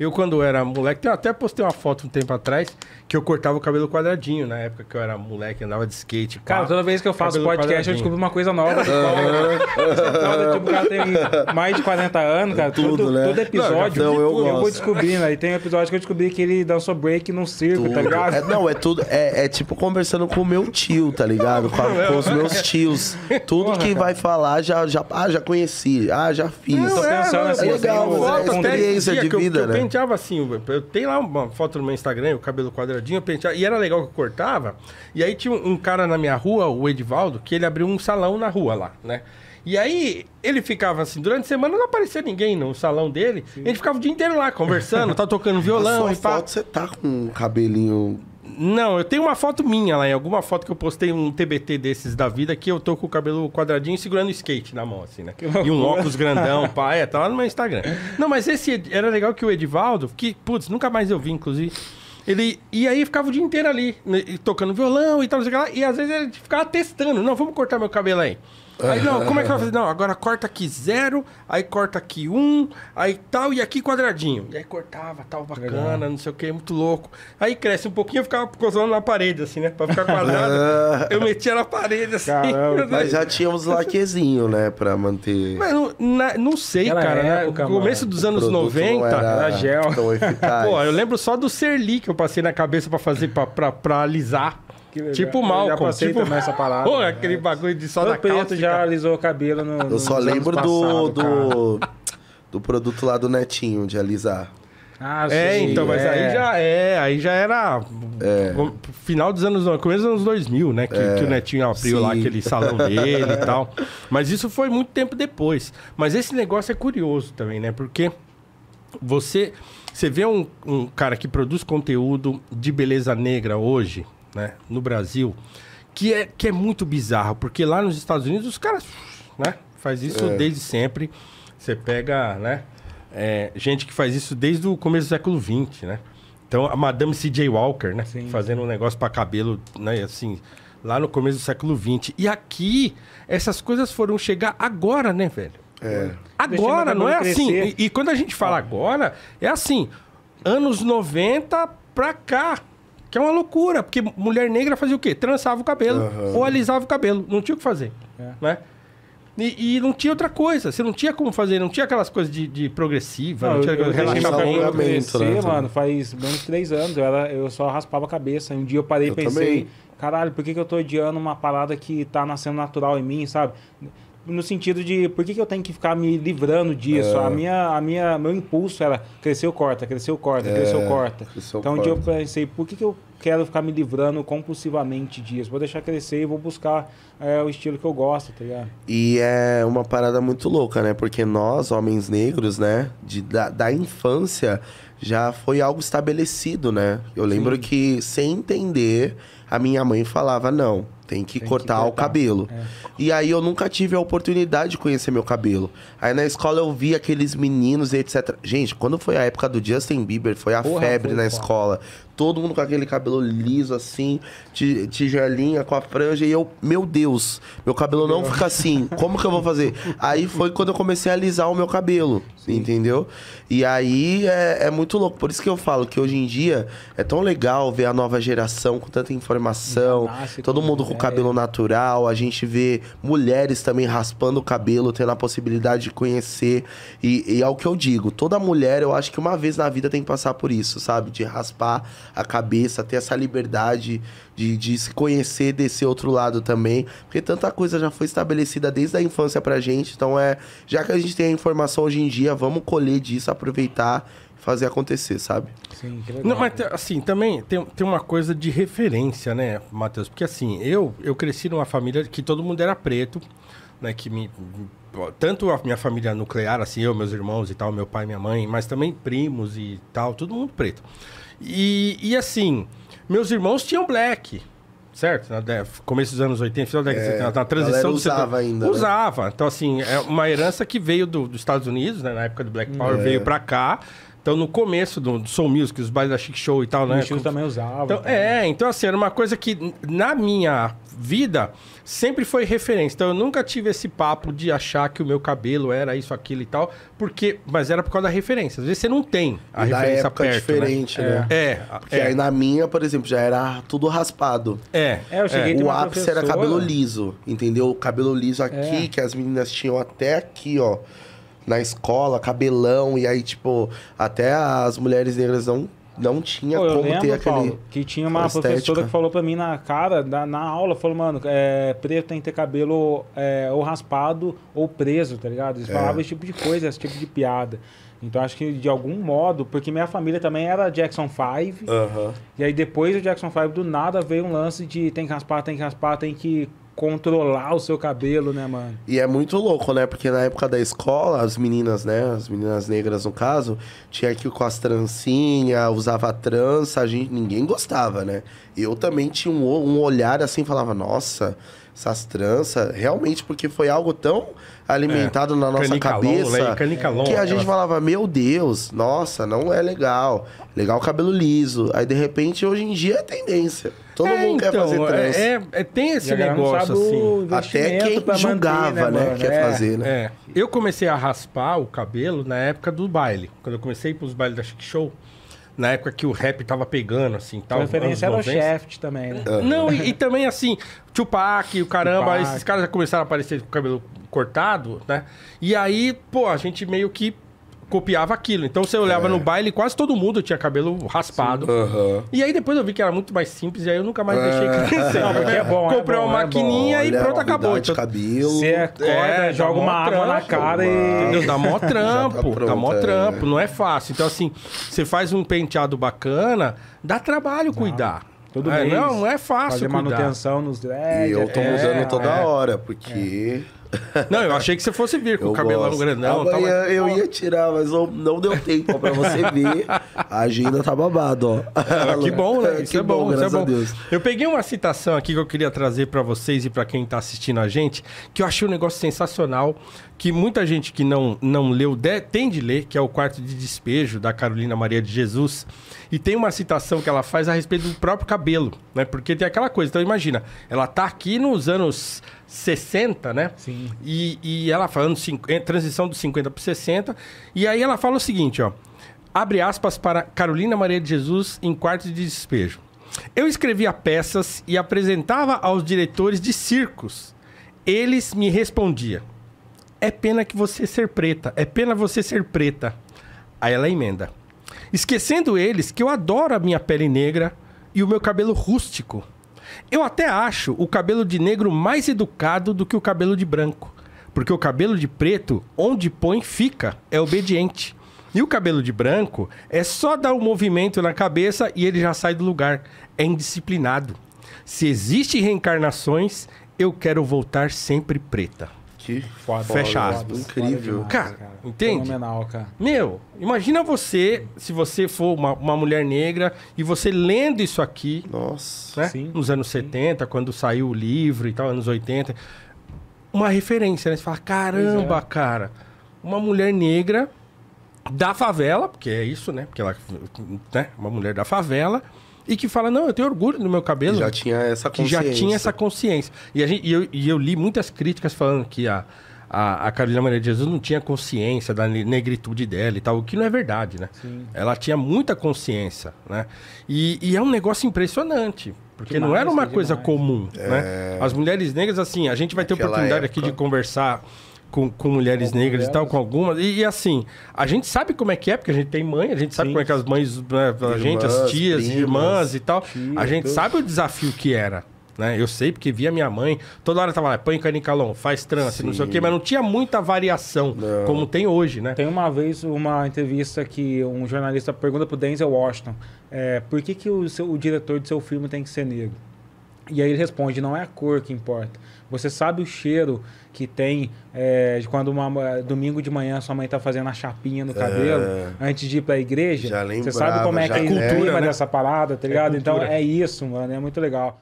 Eu, quando era moleque, eu até postei uma foto um tempo atrás que eu cortava o cabelo quadradinho na época que eu era moleque, andava de skate. Pá, Cara, toda vez que eu faço podcast, eu descubro uma coisa nova. Foda, é tipo, o cara tem mais de 40 anos, cara. Tudo, todo, né? todo episódio não, eu, eu, eu vou descobrindo. Aí né? tem um episódio que eu descobri que ele dançou break num circo, tá tudo. tá ligado? É, não, é tudo. É, é, tipo conversando com o meu tio, tá ligado? Com, a, é com os meus tios. Tudo Porra, que cara. vai falar já, já. Ah, já conheci. Ah, já fiz. Não, é, pensando, é, assim, é assim, legal, é experiência de vida, né? penteava assim, eu tenho lá uma foto no meu Instagram, o cabelo quadradinho, eu penteava, e era legal que eu cortava. E aí tinha um, cara na minha rua, o Edivaldo, que ele abriu um salão na rua lá, né? E aí, ele ficava assim, durante a semana não aparecia ninguém no salão dele. Sim. Ele ficava o dia inteiro lá, conversando, tá tocando violão e pá. Foto, você tá com um cabelinho não, eu tenho uma foto minha lá, em alguma foto que eu postei um TBT desses da vida, que eu tô com o cabelo quadradinho segurando o skate na mão, assim, né? E um óculos grandão, pá, é, tá lá no meu Instagram. Não, mas esse era legal que o Edivaldo, que, putz, nunca mais eu vi, inclusive. Ele, e aí ficava o dia inteiro ali, né, tocando violão e tal, E às vezes ele ficava testando, não, vamos cortar meu cabelo aí. Aí não, como é que vai fazer? Não, agora corta aqui zero, aí corta aqui um, aí tal, e aqui quadradinho. E aí cortava, tal, bacana, Legal. não sei o que, muito louco. Aí cresce um pouquinho, eu ficava cozando na parede, assim, né? Pra ficar quadrado. eu metia na parede, assim. mas já tínhamos laquezinho, né? Pra manter. Mas não, na, não sei, Aquela cara. Né, época, no começo dos anos 90, na gel. Pô, eu lembro só do Serli que eu passei na cabeça pra fazer, pra, pra, pra alisar. Que tipo mal, tipo... essa palavra. Pô, né? aquele bagulho de só Meu da preto já alisou o cabelo no, Eu só lembro do, do, do produto lá do Netinho, de alisar. Ah, é, sim, então, mas é. aí já é, aí já era é. final dos anos, começo dos anos 2000, né, que, é. que o Netinho abriu sim. lá aquele salão dele e tal. Mas isso foi muito tempo depois. Mas esse negócio é curioso também, né? Porque você você vê um, um cara que produz conteúdo de beleza negra hoje, né, no Brasil, que é, que é muito bizarro, porque lá nos Estados Unidos os caras né, faz isso é. desde sempre. Você pega né, é, gente que faz isso desde o começo do século XX, né? Então, a Madame C.J. Walker, né? Sim. Fazendo um negócio para cabelo, né? Assim, lá no começo do século XX. E aqui, essas coisas foram chegar agora, né, velho? É. Agora, não é assim. crescer. assim. E, e, quando a gente fala agora, é assim. Anos 90 pra cá. Que é uma loucura, porque mulher negra fazia o quê? Trançava o cabelo uhum. ou alisava o cabelo. Não tinha o que fazer, é. né? E, e, não tinha outra coisa, você não tinha como fazer, não tinha aquelas coisas de, de progressiva, não, não tinha eu, relaxamento. Eu cresci, né? mano, faz menos de três anos, eu, era, eu só raspava a cabeça. Um dia eu parei e pensei, também. caralho, por que, que eu tô odiando uma parada que tá nascendo natural em mim, sabe? no sentido de por que, que eu tenho que ficar me livrando disso? É. A minha, a minha, meu impulso era cresceu, corta, cresceu, corta, é. cresceu, corta. Cresceu, então, um dia eu pensei, por que, que eu quero ficar me livrando compulsivamente disso? Vou deixar crescer e vou buscar é, o estilo que eu gosto, tá ligado? E é uma parada muito louca, né? Porque nós, homens negros, né, de, da, da infância, já foi algo estabelecido, né? Eu lembro Sim. que, sem entender, a minha mãe falava, não tem que, tem cortar, que cortar, o cabelo. É. E aí eu nunca tive a oportunidade de conhecer meu cabelo. Aí na escola eu vi aqueles meninos e etc. Gente, quando foi a época do Justin Bieber, foi a Porra, febre foi, na escola todo mundo com aquele cabelo liso assim, tigelinha com a franja, e eu, meu Deus, meu cabelo não fica assim, como que eu vou fazer? Aí foi quando eu comecei a alisar o meu cabelo, Sim. entendeu? E aí é, é, muito louco, por isso que eu falo que hoje em dia é tão legal ver a nova geração com tanta informação, todo mundo com é. cabelo natural, a gente vê mulheres também raspando o cabelo, tendo a possibilidade de conhecer, e, e é o que eu digo, toda mulher eu acho que uma vez na vida tem que passar por isso, sabe? De raspar a cabeça, ter essa liberdade de, de se conhecer desse outro lado também. Porque tanta coisa já foi estabelecida desde a infância pra gente. Então é. Já que a gente tem a informação hoje em dia, vamos colher disso, aproveitar fazer acontecer, sabe? Sim, que legal. Não, mas assim, também tem, tem uma coisa de referência, né, Matheus? Porque assim, eu, eu cresci numa família que todo mundo era preto, né? Que me, tanto a minha família nuclear, assim, eu, meus irmãos e tal, meu pai, minha mãe, mas também primos e tal, todo mundo preto. E, e assim, meus irmãos tinham black, certo? Na começo dos anos 80, final da década 70, na transição usava ainda. Né? Usava. Né? Então, assim, é uma herança que veio do, dos Estados Unidos, né? na época do Black Power, uhum. é. veio para cá. Então, no começo do, do Soul Music, os bailes da Chic Show e tal, né? O Chico também usava. Então, também. Né? É, então assim, era uma coisa que na minha vida sempre foi referência. Então, eu nunca tive esse papo de achar que o meu cabelo era isso, aquilo e tal, porque... Mas era por causa da referência. Às vezes você não tem a e referência época perto, né? diferente, né? né? É. é. Porque é. aí na minha, por exemplo, já era tudo raspado. É. é eu cheguei é. O ápice era cabelo liso, entendeu? O cabelo liso aqui, é. que as meninas tinham até aqui, ó na escola, cabelão, e aí, tipo, até as mulheres negras não, não tinha Pô, como lembro, ter aquele. Paulo, que tinha uma professora que falou pra mim na cara, na, na aula, falou, mano, é, preto tem que ter cabelo é, ou raspado ou preso, tá ligado? Eles é. falavam esse tipo de coisa, esse tipo de piada. Então acho que de algum modo, porque minha família também era Jackson 5. E aí depois do Jackson 5, do nada veio um lance de tem que raspar, tem que raspar, tem que controlar o seu cabelo, né, mano? E é muito louco, né? Porque na época da escola, as meninas, né? As meninas negras, no caso, tinha que ir com as trancinhas, usava trança, a gente, ninguém gostava, né? Eu também tinha um, um olhar assim, falava, nossa, essas tranças, realmente porque foi algo tão alimentado é, na nossa né? cabeça que a gente falava, meu Deus, nossa, não é legal. Legal cabelo liso. Aí de repente, hoje em dia é tendência. Todo é, mundo então, quer fazer então, trança. É, é tem esse negócio assim. Até quem julgava, manter, né, né quer é. fazer, né? É. Eu comecei a raspar o cabelo na época do baile. Quando eu comecei para os bailes da Chic Show, na época que o rap tava pegando, assim, tal. A referência era o Shaft também, né? Uhum. Não, e, e, também, assim, Tupac, o caramba, Tupac. esses caras já começaram a aparecer com o cabelo cortado, né? E aí, pô, a gente meio que copiava aquilo. Então você olhava é. no baile, quase todo mundo tinha cabelo raspado. Uhum. E aí depois eu vi que era muito mais simples, e aí eu nunca mais é. deixei é. Não, porque é bom. É Comprei é bom, uma é maquininha e pronto, acabou. De então, cabelo. Você acorda, joga uma água na cara e. Entendeu? Dá mó tá trampo. Tá pronto, dá mó trampo, não é fácil. Então, assim, você faz um penteado bacana, dá trabalho cuidar. Não. Todo Não, não é fácil. Fazer cuidar. manutenção nos dreads. E eu tô usando toda hora, porque. Não, eu achei que você fosse vir com eu o cabelão gosto. grandão. Amanhã tava... eu ia tirar, mas não, não deu tempo para você ver. A agenda tá babado, ó. Ah, que bom, né? Isso que é bom, bom graças isso é bom. A Deus. Eu peguei uma citação aqui que eu queria trazer para vocês e para quem tá assistindo a gente, que eu achei um negócio sensacional, que muita gente que não, não leu de, tem de ler, que é o quarto de despejo da Carolina Maria de Jesus. E tem uma citação que ela faz a respeito do próprio cabelo, né? Porque tem aquela coisa. Então imagina, ela tá aqui nos anos 60, né? Sim. E, e ela falando cinco, eh, transição dos 50 para 60. E aí ela fala o seguinte, ó. Abre aspas para Carolina Maria de Jesus em quarto de despejo. Eu escrevia peças e apresentava aos diretores de circos. Eles me respondiam: É pena que você ser preta, é pena você ser preta. Aí ela emenda. Esquecendo eles que eu adoro a minha pele negra e o meu cabelo rústico. Eu até acho o cabelo de negro mais educado do que o cabelo de branco. Porque o cabelo de preto, onde põe, fica, é obediente. E o cabelo de branco é só dar um movimento na cabeça e ele já sai do lugar. É indisciplinado. Se existem reencarnações, eu quero voltar sempre preta aqui. Foda, Fecha foda, aspas. incrível. Cara, cara, entende? Fenomenal, cara. Meu, imagina você, se você for uma, uma mulher negra e você lendo isso aqui. Nossa. Né? Sim, Nos anos sim. 70, quando saiu o livro e tal, anos 80. Uma referência, né? Você fala, caramba, é. cara. Uma mulher negra da favela, porque é isso, né? Porque ela, né? Uma mulher da favela e que fala, não, eu tenho orgulho no meu cabelo. Que já tinha essa consciência. já tinha essa consciência. E, gente, e, eu, e eu li muitas críticas falando que a, a, a, Carolina Maria de Jesus não tinha consciência da negritude dela e tal, o que não é verdade, né? Sim. Ela tinha muita consciência, né? E, e é um negócio impressionante, porque demais, não era uma é coisa demais. comum, né? é... né? As mulheres negras, assim, a gente vai ter oportunidade época... aqui de conversar com, com mulheres com negras mulheres. e tal, com algumas. E, e, assim, a gente sabe como é que é, porque a gente tem mãe, a gente sabe Sim. como é que as mães, né, a gente, as tias, primas, irmãs e tal. Tia, a gente Deus. sabe o desafio que era. Né? Eu sei porque via minha mãe, toda hora tava lá, põe canicalão, faz trança, Sim. não sei o quê, mas não tinha muita variação, não. como tem hoje, né? Tem uma vez uma entrevista que um jornalista pergunta pro Denzel Washington, é, por que, que o, seu, o diretor do seu filme tem que ser negro? E aí ele responde: não é a cor que importa. Você sabe o cheiro que tem é, de quando uma, domingo de manhã sua mãe tá fazendo a chapinha no é. cabelo é... antes de ir para a igreja. Lembrava, você sabe como é que é a cultura né? dessa parada, tá é ligado? É então é isso, mano. É muito legal.